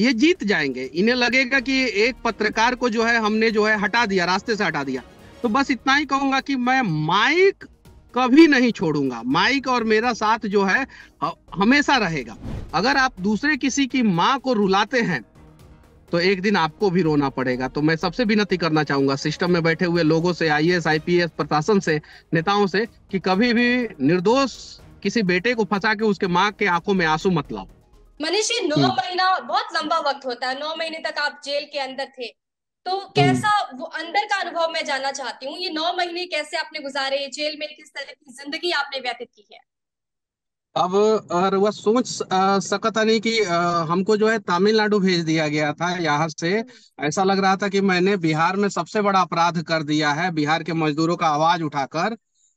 ये जीत जाएंगे इन्हें लगेगा कि एक पत्रकार को जो है हमने जो है हटा दिया रास्ते से हटा दिया तो बस इतना ही कहूंगा कि मैं माइक कभी नहीं छोड़ूंगा माइक और मेरा साथ जो है हमेशा रहेगा अगर आप दूसरे किसी की माँ को रुलाते हैं तो एक दिन आपको भी रोना पड़ेगा तो मैं सबसे विनती करना चाहूंगा सिस्टम में बैठे हुए लोगों से आईएएस आईपीएस प्रशासन से नेताओं से कि कभी भी निर्दोष किसी बेटे को फंसा के उसके माँ के आंखों में आंसू मत लाओ मनीष जी नौ हम्म। महीना बहुत लंबा वक्त होता है नौ महीने तक आप जेल के अंदर थे तो हम्म। कैसा वो अंदर का अनुभव मैं जानना चाहती हूँ ये नौ महीने कैसे आपने गुजारे जेल में किस तरह की जिंदगी आपने व्यतीत की है अब और वह सोच सकता नहीं कि हमको जो है तमिलनाडु भेज दिया गया था यहाँ से ऐसा लग रहा था कि मैंने बिहार में सबसे बड़ा अपराध कर दिया है बिहार के मजदूरों का आवाज उठाकर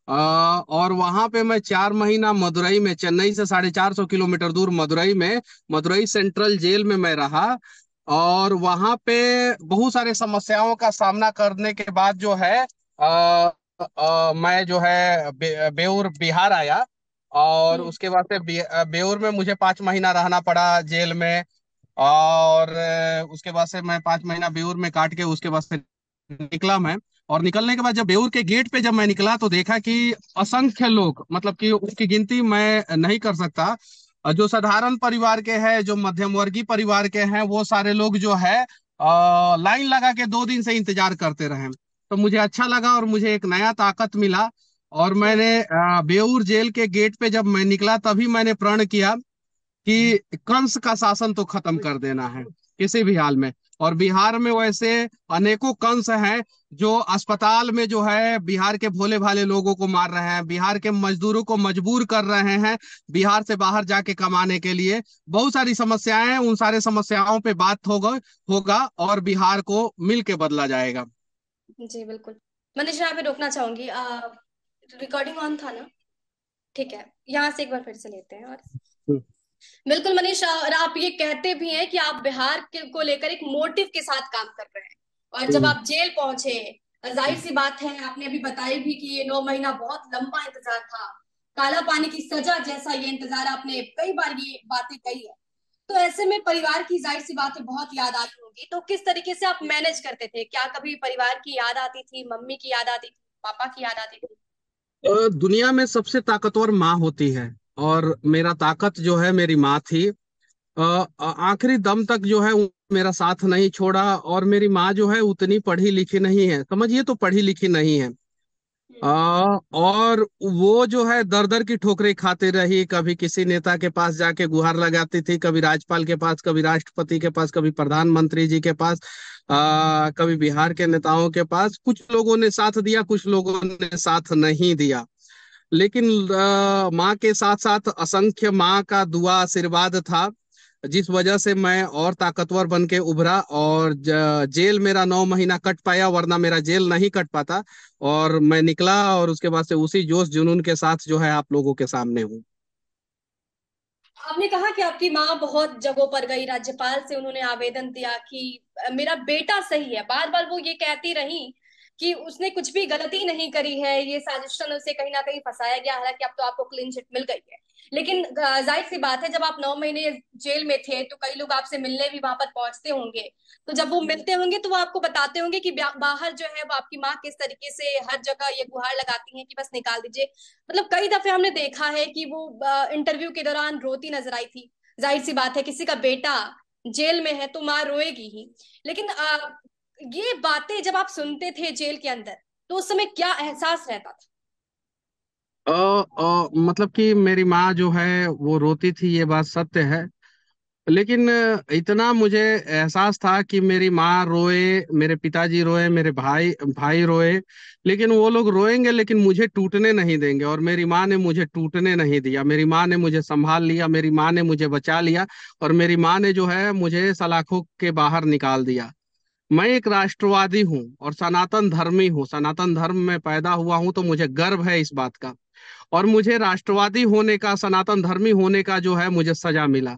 और वहां पे मैं चार महीना मदुरई में चेन्नई से साढ़े चार सौ किलोमीटर दूर मदुरई में मदुरई सेंट्रल जेल में मैं रहा और वहां पे बहुत सारे समस्याओं का सामना करने के बाद जो है आ, आ, मैं जो है बे, बेउर बिहार आया और हम्म। उसके बाद से बेऊर बेउर में मुझे पांच महीना रहना पड़ा जेल में और उसके बाद से मैं पांच महीना बेउर में काट के उसके बाद से निकला मैं और निकलने के बाद जब बेऊर के गेट पे जब मैं निकला तो देखा कि असंख्य लोग मतलब कि उसकी गिनती मैं नहीं कर सकता जो साधारण परिवार के हैं जो मध्यम वर्गीय परिवार के हैं वो सारे लोग जो है लाइन लगा के दो दिन से इंतजार करते रहे तो मुझे अच्छा लगा और मुझे एक नया ताकत मिला और मैंने बेऊर जेल के गेट पे जब मैं निकला तभी मैंने प्रण किया कि कंस का शासन तो खत्म कर देना है किसी भी हाल में और बिहार में वैसे अनेकों कंस हैं जो अस्पताल में जो है बिहार के भोले भाले लोगों को मार रहे हैं बिहार के मजदूरों को मजबूर कर रहे हैं बिहार से बाहर जाके कमाने के लिए बहुत सारी समस्याएं हैं उन सारे समस्याओं पे बात होगा होगा और बिहार को मिल के बदला जाएगा जी बिल्कुल मनीष यहाँ पे रोकना चाहूंगी रिकॉर्डिंग ऑन था ना ठीक है यहाँ से एक बार फिर से लेते हैं और हम्म। बिल्कुल मनीष और आप ये कहते भी हैं कि आप बिहार के को लेकर एक मोटिव के साथ काम कर रहे हैं और जब हम्म। आप जेल पहुंचे जाहिर सी बात है आपने अभी बताई भी कि ये नौ महीना बहुत लंबा इंतजार था काला पानी की सजा जैसा ये इंतजार आपने कई बार ये बातें कही है तो ऐसे में परिवार की जाहिर सी बातें बहुत याद आती होंगी तो किस तरीके से आप मैनेज करते थे क्या कभी परिवार की याद आती थी मम्मी की याद आती थी पापा की याद आती थी दुनिया में सबसे ताकतवर माँ होती है और मेरा ताकत जो है मेरी माँ थी आखिरी दम तक जो है मेरा साथ नहीं छोड़ा और मेरी माँ जो है उतनी पढ़ी लिखी नहीं है समझिए तो पढ़ी लिखी नहीं है आ, और वो जो है दर दर की ठोकरें खाती रही कभी किसी नेता के पास जाके गुहार लगाती थी कभी राज्यपाल के पास कभी राष्ट्रपति के पास कभी प्रधानमंत्री जी के पास आ, कभी बिहार के नेताओं के पास कुछ लोगों ने साथ दिया कुछ लोगों ने साथ नहीं दिया लेकिन माँ के साथ साथ असंख्य माँ का दुआ आशीर्वाद था जिस वजह से मैं और ताकतवर बन के उभरा और जेल मेरा नौ महीना कट पाया वरना मेरा जेल नहीं कट पाता और मैं निकला और उसके बाद से उसी जोश जुनून के साथ जो है आप लोगों के सामने हूँ आपने कहा कि आपकी माँ बहुत जगहों पर गई राज्यपाल से उन्होंने आवेदन दिया कि मेरा बेटा सही है बार बार वो ये कहती रही कि उसने कुछ भी गलती नहीं करी है ये साजिशन उसे कहीं ना कहीं फंसाया गया हालांकि अब तो आपको क्लीन चिट मिल गई है लेकिन जाहिर सी बात है जब आप नौ महीने जेल में थे तो कई लोग आपसे मिलने भी वहां पर पहुंचते होंगे तो जब वो मिलते होंगे तो वो आपको बताते होंगे कि बाहर जो है वो आपकी माँ किस तरीके से हर जगह ये गुहार लगाती है कि बस निकाल दीजिए मतलब कई दफे हमने देखा है कि वो इंटरव्यू के दौरान रोती नजर आई थी जाहिर सी बात है किसी का बेटा जेल में है तो माँ रोएगी ही लेकिन ये बातें जब आप सुनते थे जेल के अंदर तो उस समय क्या एहसास रहता था आ, आ, मतलब कि मेरी माँ जो है वो रोती थी ये बात सत्य है लेकिन इतना मुझे एहसास था कि मेरी माँ रोए मेरे पिताजी रोए मेरे भाई भाई रोए लेकिन वो लोग रोएंगे लेकिन मुझे टूटने नहीं देंगे और मेरी माँ ने मुझे टूटने नहीं दिया मेरी माँ ने मुझे संभाल लिया मेरी माँ ने मुझे बचा लिया और मेरी माँ ने जो है मुझे सलाखों के बाहर निकाल दिया मैं एक राष्ट्रवादी हूँ और सनातन धर्मी हूँ सनातन धर्म में पैदा हुआ हूँ तो मुझे गर्व है इस बात का और मुझे राष्ट्रवादी होने का सनातन धर्मी होने का जो है मुझे सजा मिला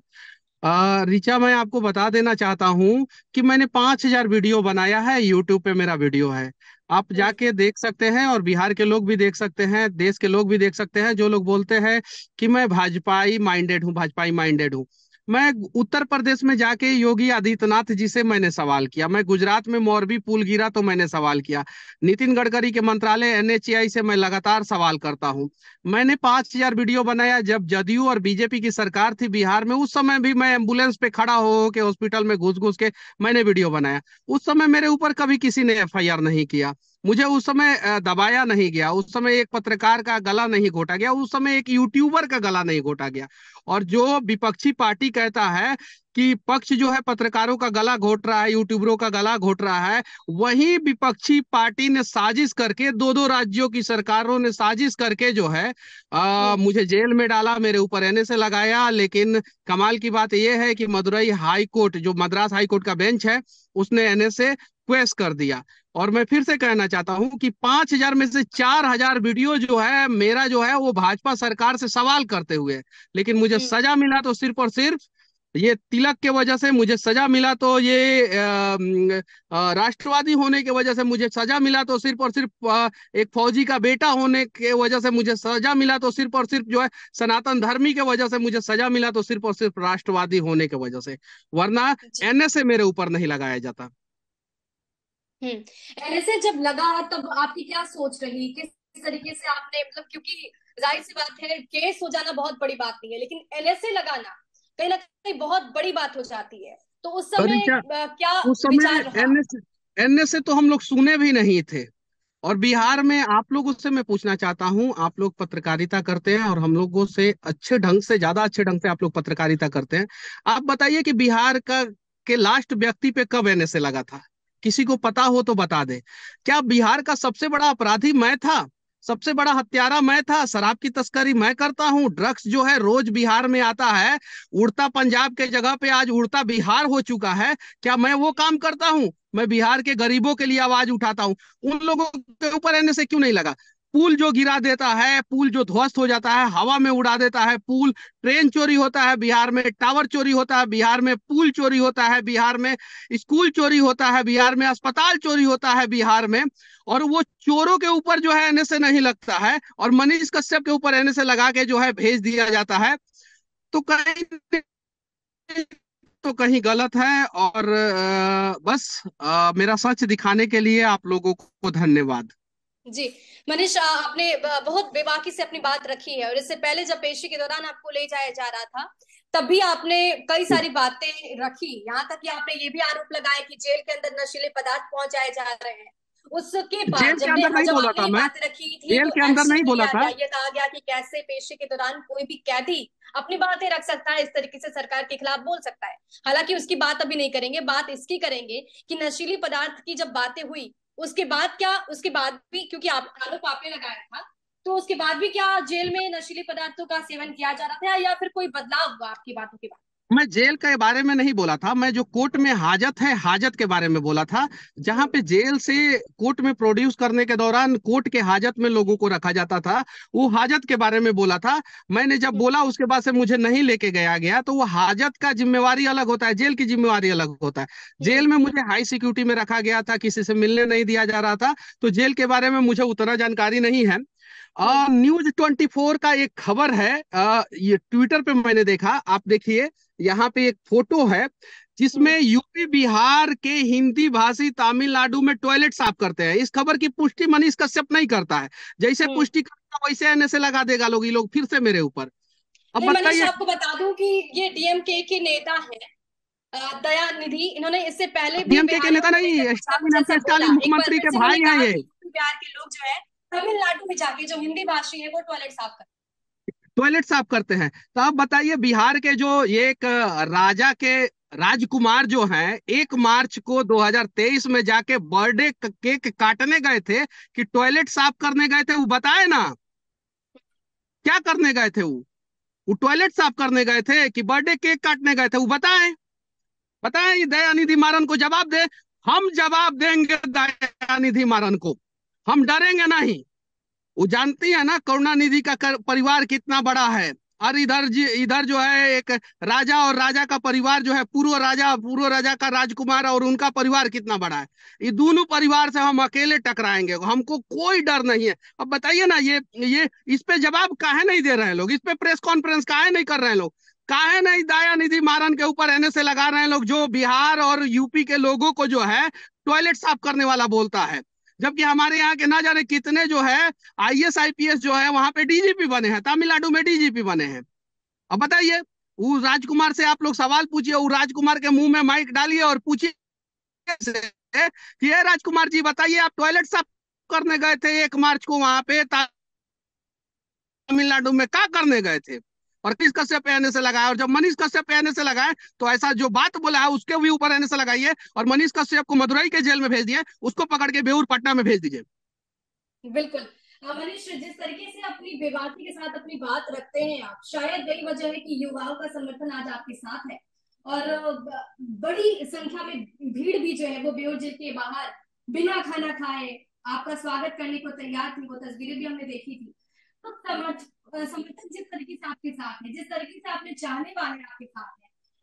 रिचा मैं आपको बता देना चाहता हूँ कि मैंने पांच हजार वीडियो बनाया है यूट्यूब पे मेरा वीडियो है आप जाके देख सकते हैं और बिहार के लोग भी देख सकते हैं देश के लोग भी देख सकते हैं जो लोग बोलते हैं कि मैं भाजपाई माइंडेड हूँ भाजपाई माइंडेड हूँ मैं उत्तर प्रदेश में जाके योगी आदित्यनाथ जी से मैंने सवाल किया मैं गुजरात में मोरबी पुल गिरा तो मैंने सवाल किया नितिन गडकरी के मंत्रालय एनएचआई से मैं लगातार सवाल करता हूं मैंने पांच हजार वीडियो बनाया जब जदयू और बीजेपी की सरकार थी बिहार में उस समय भी मैं एम्बुलेंस पे खड़ा हो के हॉस्पिटल में घुस घुस के मैंने वीडियो बनाया उस समय मेरे ऊपर कभी किसी ने एफ नहीं किया मुझे उस समय दबाया नहीं गया उस समय एक पत्रकार का गला नहीं घोटा गया उस समय एक यूट्यूबर का गला नहीं घोटा गया और जो विपक्षी पार्टी कहता है कि पक्ष जो है पत्रकारों का गला घोट रहा है यूट्यूबरों का गला घोट रहा है वही विपक्षी पार्टी ने साजिश करके दो दो राज्यों की सरकारों ने साजिश करके जो है आ, हम्म। मुझे जेल में डाला मेरे ऊपर एन से लगाया लेकिन कमाल की बात यह है कि मदुरई हाई कोर्ट जो मद्रास हाई कोर्ट का बेंच है उसने एन से रिक्वेस्ट कर दिया और मैं फिर से कहना चाहता हूं कि पांच हजार में से चार हजार वीडियो जो है मेरा जो है वो भाजपा सरकार से सवाल करते हुए लेकिन मुझे सजा मिला तो सिर्फ और सिर्फ ये तिलक के वजह से मुझे सजा मिला तो ये राष्ट्रवादी होने के वजह से मुझे सजा मिला तो सिर्फ और सिर्फ एक फौजी का बेटा होने के वजह से मुझे सजा मिला तो सिर्फ और सिर्फ जो है सनातन धर्मी के वजह से मुझे सजा मिला तो सिर्फ और सिर्फ राष्ट्रवादी होने के वजह से वरना एनएसए मेरे ऊपर नहीं लगाया जाता एनएसए हम्म, जब लगा तब आपकी क्या सोच रही किस तरीके से आपने मतलब क्योंकि जाहिर सी बात है केस हो जाना बहुत बड़ी बात नहीं है लेकिन एनएसए लगाना कहीं ना कहीं बहुत बड़ी बात हो जाती है तो उस समय क्या, क्या उस समय एनएसए एनएसए तो हम लोग सुने भी नहीं थे और बिहार में आप लोगों से मैं पूछना चाहता हूं आप लोग पत्रकारिता करते हैं और हम लोगों से अच्छे ढंग से ज्यादा अच्छे ढंग से आप लोग पत्रकारिता करते हैं आप बताइए कि बिहार का के लास्ट व्यक्ति पे कब एनएसए लगा था किसी को पता हो तो बता दे क्या बिहार का सबसे बड़ा अपराधी मैं था सबसे बड़ा हत्यारा मैं था शराब की तस्करी मैं करता हूँ ड्रग्स जो है रोज बिहार में आता है उड़ता पंजाब के जगह पे आज उड़ता बिहार हो चुका है क्या मैं वो काम करता हूँ मैं बिहार के गरीबों के लिए आवाज उठाता हूँ उन लोगों के ऊपर एनएसए क्यों नहीं लगा पुल जो गिरा देता है पुल जो ध्वस्त हो जाता है हवा में उड़ा देता है पुल ट्रेन चोरी होता है बिहार में टावर चोरी होता है बिहार में पुल चोरी होता है बिहार में स्कूल चोरी होता है बिहार में अस्पताल चोरी होता है बिहार में और वो चोरों के ऊपर जो है एनएसए नहीं लगता है और मनीष कश्यप के ऊपर एनएसए लगा के जो है भेज दिया जाता है तो कहीं तो कहीं गलत है और बस मेरा सच दिखाने के लिए आप लोगों को धन्यवाद जी मनीष आपने बहुत बेबाकी से अपनी बात रखी है और इससे पहले जब पेशी के दौरान आपको ले जाया जा रहा था तब भी आपने कई सारी बातें रखी यहाँ तक कि आपने ये भी आरोप लगाया कि जेल के अंदर नशीले पदार्थ पहुंचाए जा रहे हैं उसके बाद जब ने जब बात रखी थी जेल तो के अंदर नहीं बोला था ये कहा गया कि कैसे पेशे के दौरान कोई भी कैदी अपनी बातें रख सकता है इस तरीके से सरकार के खिलाफ बोल सकता है हालांकि उसकी बात अभी नहीं करेंगे बात इसकी करेंगे कि नशीली पदार्थ की जब बातें हुई उसके बाद क्या उसके बाद भी क्योंकि आप आरोप आपने लगाया था तो उसके बाद भी क्या जेल में नशीले पदार्थों का सेवन किया जा रहा था या फिर कोई बदलाव हुआ आपकी बातों के बाद मैं जेल के बारे में नहीं बोला था मैं जो कोर्ट में हाजत है हाजत के बारे में बोला था जहां पे जेल से कोर्ट में प्रोड्यूस करने के दौरान कोर्ट के हाजत में लोगों को रखा जाता था वो हाजत के बारे में बोला था मैंने जब बोला उसके बाद से मुझे नहीं लेके गया गया तो वो हाजत का जिम्मेवारी अलग होता है जेल की जिम्मेवारी अलग होता है जेल में मुझे हाई सिक्योरिटी में रखा गया था किसी से मिलने नहीं दिया जा रहा था तो जेल के बारे में मुझे उतना जानकारी नहीं है न्यूज ट्वेंटी फोर का एक खबर है आ, ये ट्विटर पे मैंने देखा आप देखिए यहाँ पे एक फोटो है जिसमें हम्म। यूपी बिहार के हिंदी भाषी तमिलनाडु में टॉयलेट साफ करते हैं इस खबर की पुष्टि मनीष कश्यप नहीं करता है जैसे हम्म। पुष्टि करता वैसे एन से लगा देगा लोग लोग फिर से मेरे ऊपर अब बताइए आपको बता दूं कि ये डीएमके के नेता है दया निधि इन्होंने इससे पहले डीएमके के नेता नहीं मुख्यमंत्री के भाई हैं ये बिहार के लोग जो है तमिलनाडु में जाके जो हिंदी भाषी है वो टॉयलेट साफ कर टॉयलेट साफ करते हैं तो आप बताइए बिहार के जो एक राजा के राजकुमार जो हैं एक मार्च को 2023 में जाके बर्थडे केक काटने गए थे कि टॉयलेट साफ करने गए थे वो बताए ना क्या करने गए थे वो वो टॉयलेट साफ करने गए थे कि बर्थडे केक काटने गए थे वो बताए बताए दयानिधि मारन को जवाब दे हम जवाब देंगे दयानिधि मारन को हम डरेंगे नहीं वो जानती है ना करुणानिधि का कर, परिवार कितना बड़ा है और इधर इधर जो है एक राजा और राजा का परिवार जो है पूर्व राजा पूर्व राजा का राजकुमार और उनका परिवार कितना बड़ा है ये दोनों परिवार से हम अकेले टकराएंगे हमको कोई डर नहीं है अब बताइए ना ये ये इस पे जवाब काहे नहीं दे रहे हैं लोग इस पे प्रेस कॉन्फ्रेंस काहे नहीं कर रहे हैं लोग काहे नहीं दया निधि मारन के ऊपर एन लगा रहे हैं लोग जो बिहार और यूपी के लोगों को जो है टॉयलेट साफ करने वाला बोलता है जबकि हमारे यहाँ के ना जाने कितने जो है पी आईपीएस जो है वहां पे डीजीपी बने हैं तमिलनाडु में डीजीपी बने हैं अब बताइए वो राजकुमार से आप लोग सवाल पूछिए वो राजकुमार के मुंह में माइक डालिए और पूछिए कि ये राजकुमार जी बताइए आप टॉयलेट साफ करने गए थे एक मार्च को वहां पे तमिलनाडु में का करने गए थे और किस कश्यप पे एनएसए लगाया और जब मनीष कश्यप पे एनएसए लगाए तो ऐसा जो बात बोला है उसके भी ऊपर एनएसए लगाइए और मनीष कश्यप को मदुरई के जेल में भेज दिए उसको पकड़ के बेऊर पटना में भेज दीजिए बिल्कुल मनीष जिस तरीके से अपनी बेबाकी के साथ अपनी बात रखते हैं आप शायद वही वजह है कि युवाओं का समर्थन आज आपके साथ है और बड़ी संख्या में भीड़ भी जो है वो बेऊर जेल के बाहर बिना खाना खाए आपका स्वागत करने को तैयार थी वो तस्वीरें भी हमने देखी थी देखिये समर्थन जिस तरीके से आपके साथ है जिस तरीके से आपने चाहने वाले आपके साथ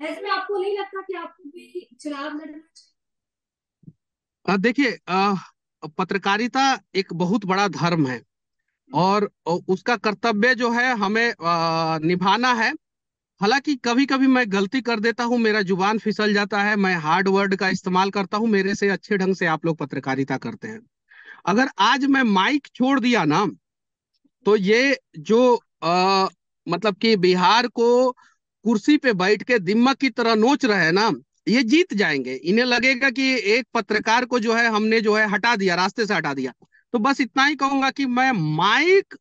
है ऐसे में आपको नहीं लगता कि आपको भी चुनाव लड़ना चाहिए देखिए पत्रकारिता एक बहुत बड़ा धर्म है और उसका कर्तव्य जो है हमें निभाना है हालांकि कभी कभी मैं गलती कर देता हूँ मेरा जुबान फिसल जाता है मैं हार्ड वर्ड का इस्तेमाल करता हूँ मेरे से अच्छे ढंग से आप लोग पत्रकारिता करते हैं अगर आज मैं माइक छोड़ दिया ना तो ये जो आ, मतलब कि बिहार को कुर्सी पे बैठ के दिमक की तरह नोच रहे हैं ना ये जीत जाएंगे इन्हें लगेगा कि एक पत्रकार को जो है हमने जो है हटा दिया रास्ते से हटा दिया तो बस इतना ही कहूंगा कि मैं माइक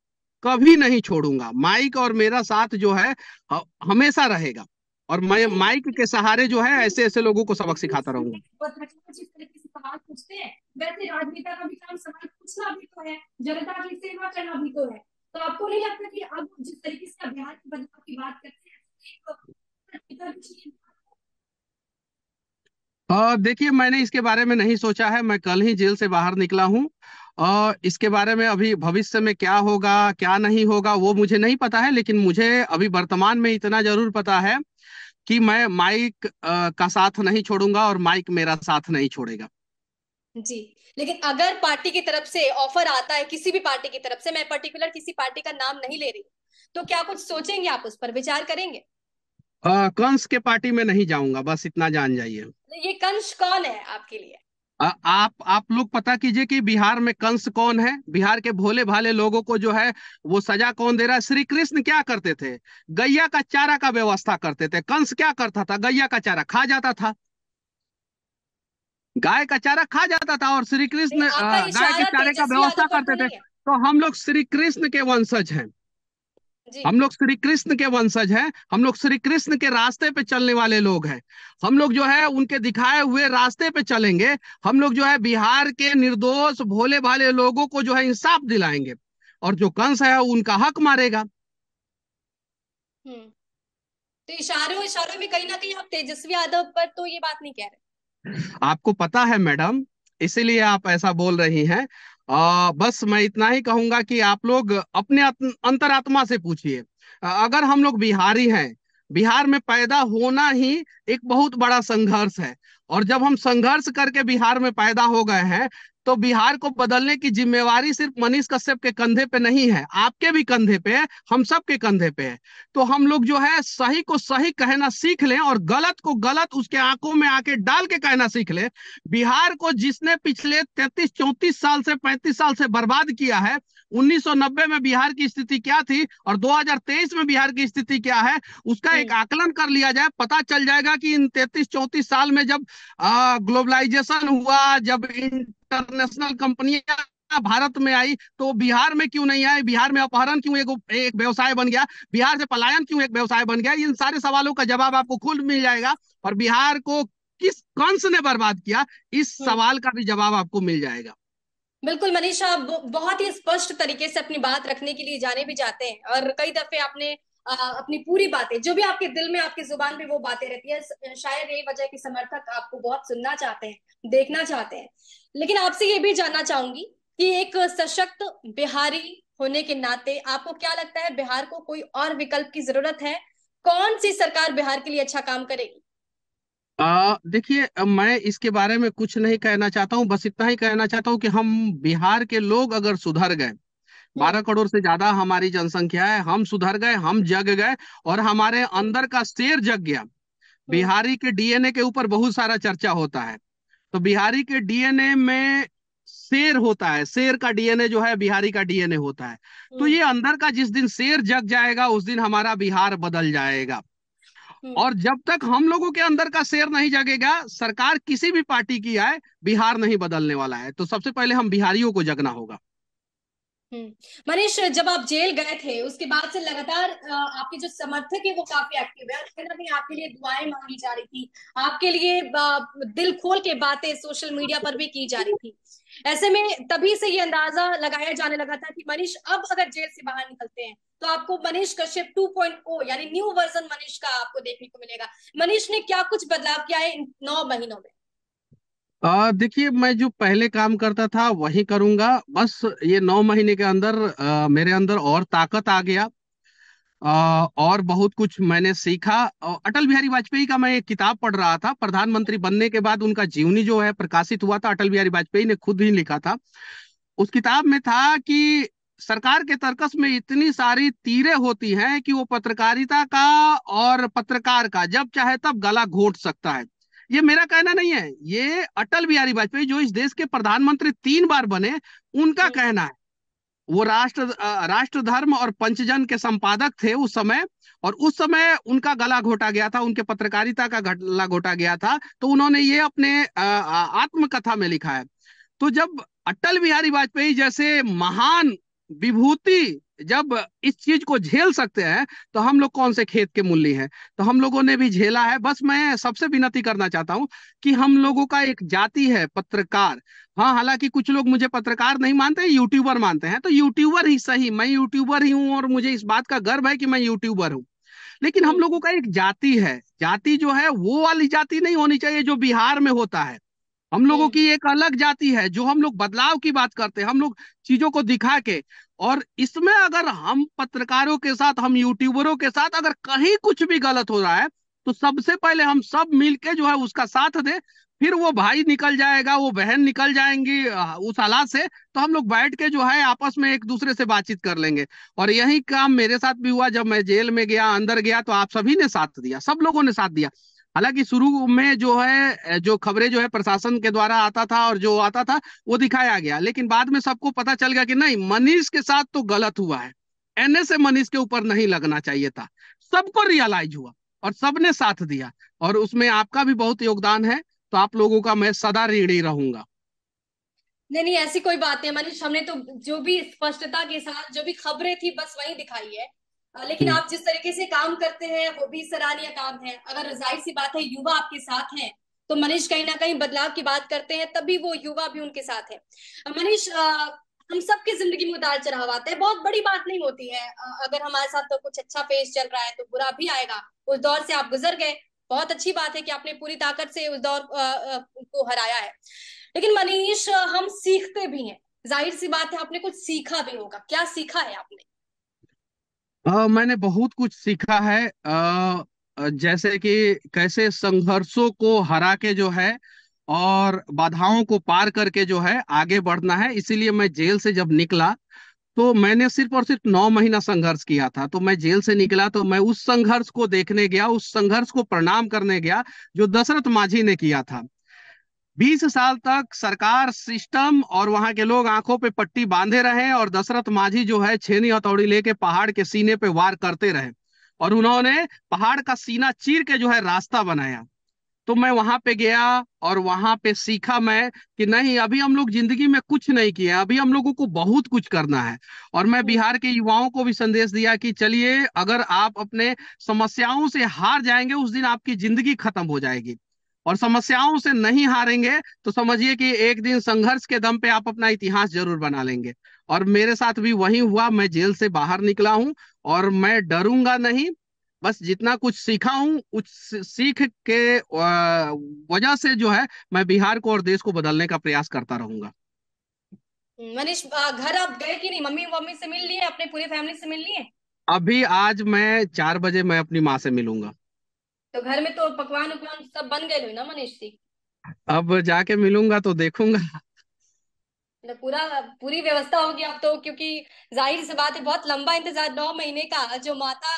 कभी नहीं छोड़ूंगा माइक और मेरा साथ जो है हमेशा रहेगा और मैं माइक के सहारे जो है ऐसे ऐसे लोगों को सबक सिखाता रहूंगा वैसे राजनेता का भी काम समाज पूछना भी तो है जनता की सेवा करना भी तो है तो आपको नहीं लगता कि अब जिस तरीके से बिहार के बदलाव की बात करते हैं देखिए मैंने इसके बारे में नहीं सोचा है मैं कल ही जेल से बाहर निकला हूँ और इसके बारे में अभी भविष्य में क्या होगा क्या नहीं होगा वो मुझे नहीं पता है लेकिन मुझे अभी वर्तमान में इतना जरूर पता है कि मैं माइक का साथ नहीं छोड़ूंगा और माइक मेरा साथ नहीं छोड़ेगा जी लेकिन अगर पार्टी की तरफ से ऑफर आता है किसी भी पार्टी की तरफ से मैं पर्टिकुलर किसी पार्टी का नाम नहीं ले रही तो क्या कुछ सोचेंगे आप उस पर विचार करेंगे आ, कंस के पार्टी में नहीं जाऊंगा बस इतना जान जाइए तो ये कंस कौन है आपके लिए आ, आप आप लोग पता कीजिए कि बिहार में कंस कौन है बिहार के भोले भाले लोगों को जो है वो सजा कौन दे रहा है श्री कृष्ण क्या करते थे गैया का चारा का व्यवस्था करते थे कंस क्या करता था गैया का चारा खा जाता था गाय का चारा खा जाता था और श्री कृष्ण गाय के चारे का व्यवस्था करते थे तो हम लोग श्री कृष्ण के वंशज हैं हम लोग श्री कृष्ण के वंशज हैं हम लोग श्री कृष्ण के रास्ते पे चलने वाले लोग हैं हम लोग जो है उनके दिखाए हुए रास्ते पे चलेंगे हम लोग जो है बिहार के निर्दोष भोले भाले लोगों को जो है इंसाफ दिलाएंगे और जो कंस है उनका हक मारेगा हम्म। तो इशारों इशारों में कहीं ना कहीं आप तेजस्वी यादव पर तो ये बात नहीं कह रहे आपको पता है मैडम इसीलिए आप ऐसा बोल रही हैं आ, बस मैं इतना ही कहूंगा कि आप लोग अपने अं-, अंतरात्मा से पूछिए अगर हम लोग बिहारी हैं बिहार में पैदा होना ही एक बहुत बड़ा संघर्ष है और जब हम संघर्ष करके बिहार में पैदा हो गए हैं तो बिहार को बदलने की जिम्मेवारी सिर्फ मनीष कश्यप के कंधे पे नहीं है आपके भी कंधे पे है हम सब के कंधे पे है तो हम लोग जो है सही को सही कहना सीख लें और गलत को गलत उसके आंखों में आके डाल के कहना सीख लें बिहार को जिसने पिछले तैतीस चौंतीस साल से पैंतीस साल से बर्बाद किया है 1990 में बिहार की स्थिति क्या थी और 2023 में बिहार की स्थिति क्या है उसका एक हम्म। आकलन कर लिया जाए पता चल जाएगा कि इन तैतीस 34 साल में जब ग्लोबलाइजेशन हुआ जब इन इंटरनेशनल कंपनियां भारत में आई तो बिहार में क्यों नहीं आई बिहार में अपहरण क्यों एक एक व्यवसाय बन गया बिहार से पलायन क्यों एक व्यवसाय बन गया इन सारे सवालों का जवाब आपको खुद मिल जाएगा और बिहार को किस कंस ने बर्बाद किया इस हम्म। सवाल का भी जवाब आपको मिल जाएगा बिल्कुल मनीषा बहुत ही स्पष्ट तरीके से अपनी बात रखने के लिए जाने भी जाते हैं और कई दफे आपने अपनी पूरी बातें जो भी आपके दिल में आपकी जुबान पे वो बातें रहती है शायद यही वजह की समर्थक आपको बहुत सुनना चाहते हैं देखना चाहते हैं लेकिन आपसे ये भी जानना चाहूंगी कि एक सशक्त बिहारी होने के नाते आपको क्या लगता है बिहार को कोई और विकल्प की जरूरत है कौन सी सरकार बिहार के लिए अच्छा काम करेगी देखिए मैं इसके बारे में कुछ नहीं कहना चाहता हूँ बस इतना ही कहना चाहता हूँ कि हम बिहार के लोग अगर सुधर गए बारह करोड़ से ज्यादा हमारी जनसंख्या है हम सुधर गए हम जग गए और हमारे अंदर का शेर जग गया hmm. बिहारी के डीएनए के ऊपर बहुत सारा चर्चा होता है तो बिहारी के डीएनए में शेर होता है शेर का डीएनए जो है बिहारी का डीएनए होता है hmm. तो ये अंदर का जिस दिन शेर जग जाएगा उस दिन हमारा बिहार बदल जाएगा hmm. और जब तक हम लोगों के अंदर का शेर नहीं जगेगा सरकार किसी भी पार्टी की आए बिहार नहीं बदलने वाला है तो सबसे पहले हम बिहारियों को जगना होगा हम्म, मनीष जब आप जेल गए थे उसके बाद से लगातार आपके जो समर्थक है वो काफी एक्टिव है और ना आपके लिए दुआएं मांगी जा रही थी आपके लिए दिल खोल के बातें सोशल मीडिया पर भी की जा रही थी ऐसे में तभी से ये अंदाजा लगाया जाने लगा था कि मनीष अब अगर जेल से बाहर निकलते हैं तो आपको मनीष कश्यप 2.0 यानी न्यू वर्जन मनीष का आपको देखने को मिलेगा मनीष ने क्या कुछ बदलाव किया है इन नौ महीनों में देखिए मैं जो पहले काम करता था वही करूंगा बस ये नौ महीने के अंदर आ, मेरे अंदर और ताकत आ गया आ, और बहुत कुछ मैंने सीखा अटल बिहारी वाजपेयी का मैं एक किताब पढ़ रहा था प्रधानमंत्री बनने के बाद उनका जीवनी जो है प्रकाशित हुआ था अटल बिहारी वाजपेयी ने खुद ही लिखा था उस किताब में था कि सरकार के तर्कस में इतनी सारी तीरें होती हैं कि वो पत्रकारिता का और पत्रकार का जब चाहे तब गला घोट सकता है ये मेरा कहना नहीं है ये अटल बिहारी वाजपेयी जो इस देश के प्रधानमंत्री तीन बार बने उनका कहना है वो राष्ट्र राष्ट्र धर्म और पंचजन के संपादक थे उस समय और उस समय उनका गला घोटा गया था उनके पत्रकारिता का गला घोटा गया था तो उन्होंने ये अपने आत्मकथा में लिखा है तो जब अटल बिहारी वाजपेयी जैसे महान विभूति जब इस चीज को झेल सकते हैं तो हम लोग कौन से खेत के मूल्य हैं तो हम लोगों ने भी झेला है बस मैं सबसे विनती करना चाहता हूं कि हम लोगों का एक जाति है पत्रकार हाँ हालांकि कुछ लोग मुझे पत्रकार नहीं मानते यूट्यूबर मानते हैं तो यूट्यूबर ही सही मैं यूट्यूबर ही हूँ और मुझे इस बात का गर्व है कि मैं यूट्यूबर हूँ लेकिन हम लोगों का एक जाति है जाति जो है वो वाली जाति नहीं होनी चाहिए जो बिहार में होता है हम लोगों हम्म। की एक अलग जाति है जो हम लोग बदलाव की बात करते हैं हम लोग चीजों को दिखा के और इसमें अगर हम पत्रकारों के साथ हम यूट्यूबरों के साथ अगर कहीं कुछ भी गलत हो रहा है तो सबसे पहले हम सब मिलके जो है उसका साथ दे फिर वो भाई निकल जाएगा वो बहन निकल जाएंगी उस हालात से तो हम लोग बैठ के जो है आपस में एक दूसरे से बातचीत कर लेंगे और यही काम मेरे साथ भी हुआ जब मैं जेल में गया अंदर गया तो आप सभी ने साथ दिया सब लोगों ने साथ दिया हालांकि शुरू में जो है जो खबरें जो है प्रशासन के द्वारा आता था और जो आता था वो दिखाया गया लेकिन बाद में सबको पता चल गया कि नहीं मनीष के साथ तो गलत हुआ है एनएसए मनीष के ऊपर नहीं लगना चाहिए था सबको रियलाइज हुआ और सबने साथ दिया और उसमें आपका भी बहुत योगदान है तो आप लोगों का मैं सदा ऋणी रहूंगा नहीं नहीं ऐसी कोई बात नहीं मनीष हमने तो जो भी स्पष्टता के साथ जो भी खबरें थी बस वही दिखाई है लेकिन आप जिस तरीके से काम करते हैं वो भी सराहनीय काम है अगर जाहिर सी बात है युवा आपके साथ हैं तो मनीष कहीं ना कहीं बदलाव की बात करते हैं तभी वो युवा भी उनके साथ है मनीष हम सबकी जिंदगी में उतार चढ़ाव आते हैं बहुत बड़ी बात नहीं होती है अगर हमारे साथ तो कुछ अच्छा फेस चल रहा है तो बुरा भी आएगा उस दौर से आप गुजर गए बहुत अच्छी बात है कि आपने पूरी ताकत से उस दौर को हराया है लेकिन मनीष हम सीखते भी हैं जाहिर सी बात है आपने कुछ सीखा भी होगा क्या सीखा है आपने आ, मैंने बहुत कुछ सीखा है आ, जैसे कि कैसे संघर्षों को हरा के जो है और बाधाओं को पार करके जो है आगे बढ़ना है इसीलिए मैं जेल से जब निकला तो मैंने सिर्फ और सिर्फ नौ महीना संघर्ष किया था तो मैं जेल से निकला तो मैं उस संघर्ष को देखने गया उस संघर्ष को प्रणाम करने गया जो दशरथ माझी ने किया था बीस साल तक सरकार सिस्टम और वहां के लोग आंखों पे पट्टी बांधे रहे और दशरथ माझी जो है छेनी हथौड़ी लेके पहाड़ के सीने पे वार करते रहे और उन्होंने पहाड़ का सीना चीर के जो है रास्ता बनाया तो मैं वहां पे गया और वहां पे सीखा मैं कि नहीं अभी हम लोग जिंदगी में कुछ नहीं किए अभी हम लोगों को बहुत कुछ करना है और मैं बिहार के युवाओं को भी संदेश दिया कि चलिए अगर आप अपने समस्याओं से हार जाएंगे उस दिन आपकी जिंदगी खत्म हो जाएगी और समस्याओं से नहीं हारेंगे तो समझिए कि एक दिन संघर्ष के दम पे आप अपना इतिहास जरूर बना लेंगे और मेरे साथ भी वही हुआ मैं जेल से बाहर निकला हूँ और मैं डरूंगा नहीं बस जितना कुछ सीखा हूँ उस सीख के वजह से जो है मैं बिहार को और देश को बदलने का प्रयास करता रहूंगा मनीष घर आप गए कि नहीं मम्मी मम्मी से मिल लिए अपने पूरी फैमिली से मिल लिए अभी आज मैं चार बजे मैं अपनी माँ से मिलूंगा तो घर में तो पकवान उकवान सब बन गए ना मनीष जी अब जाके मिलूंगा तो देखूंगा मतलब पूरा पूरी व्यवस्था होगी अब तो क्योंकि जाहिर सी बात है बहुत लंबा इंतजार नौ महीने का जो माता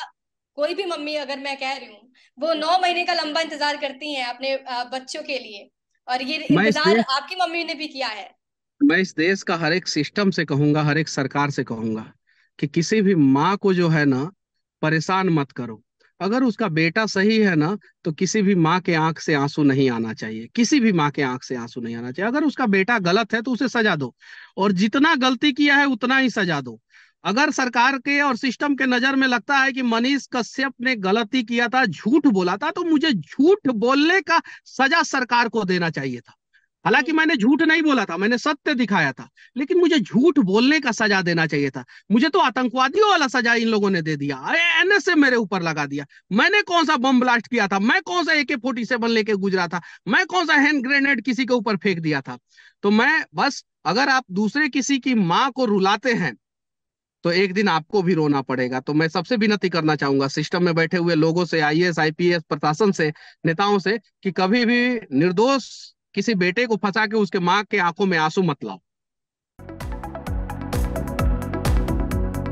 कोई भी मम्मी अगर मैं कह रही हूँ वो नौ महीने का लंबा इंतजार करती हैं अपने बच्चों के लिए और ये इंतजार आपकी मम्मी ने भी किया है मैं इस देश का हर एक सिस्टम से कहूंगा हर एक सरकार से कहूंगा कि किसी भी माँ को जो है ना परेशान मत करो अगर उसका बेटा सही है ना तो किसी भी माँ के आंख से आंसू नहीं आना चाहिए किसी भी माँ के आंख से आंसू नहीं आना चाहिए अगर उसका बेटा गलत है तो उसे सजा दो और जितना गलती किया है उतना ही सजा दो अगर सरकार के और सिस्टम के नजर में लगता है कि मनीष कश्यप ने गलती किया था झूठ बोला था तो मुझे झूठ बोलने का सजा सरकार को देना चाहिए था हालांकि मैंने झूठ नहीं बोला था मैंने सत्य दिखाया था लेकिन मुझे झूठ बोलने का सजा देना चाहिए था मुझे तो आतंकवादियों वाला सजा इन लोगों ने दे दिया एनएसए मेरे ऊपर लगा दिया मैंने कौन सा बम ब्लास्ट किया था मैं कौन सा एके फोर्टी सेवन लेके गुजरा था मैं कौन सा हैंड ग्रेनेड किसी के ऊपर फेंक दिया था तो मैं बस अगर आप दूसरे किसी की माँ को रुलाते हैं तो एक दिन आपको भी रोना पड़ेगा तो मैं सबसे विनती करना चाहूंगा सिस्टम में बैठे हुए लोगों से आईएएस आईपीएस प्रशासन से नेताओं से कि कभी भी निर्दोष किसी बेटे को फंसा के उसके माँ के आंखों में आंसू मत लाओ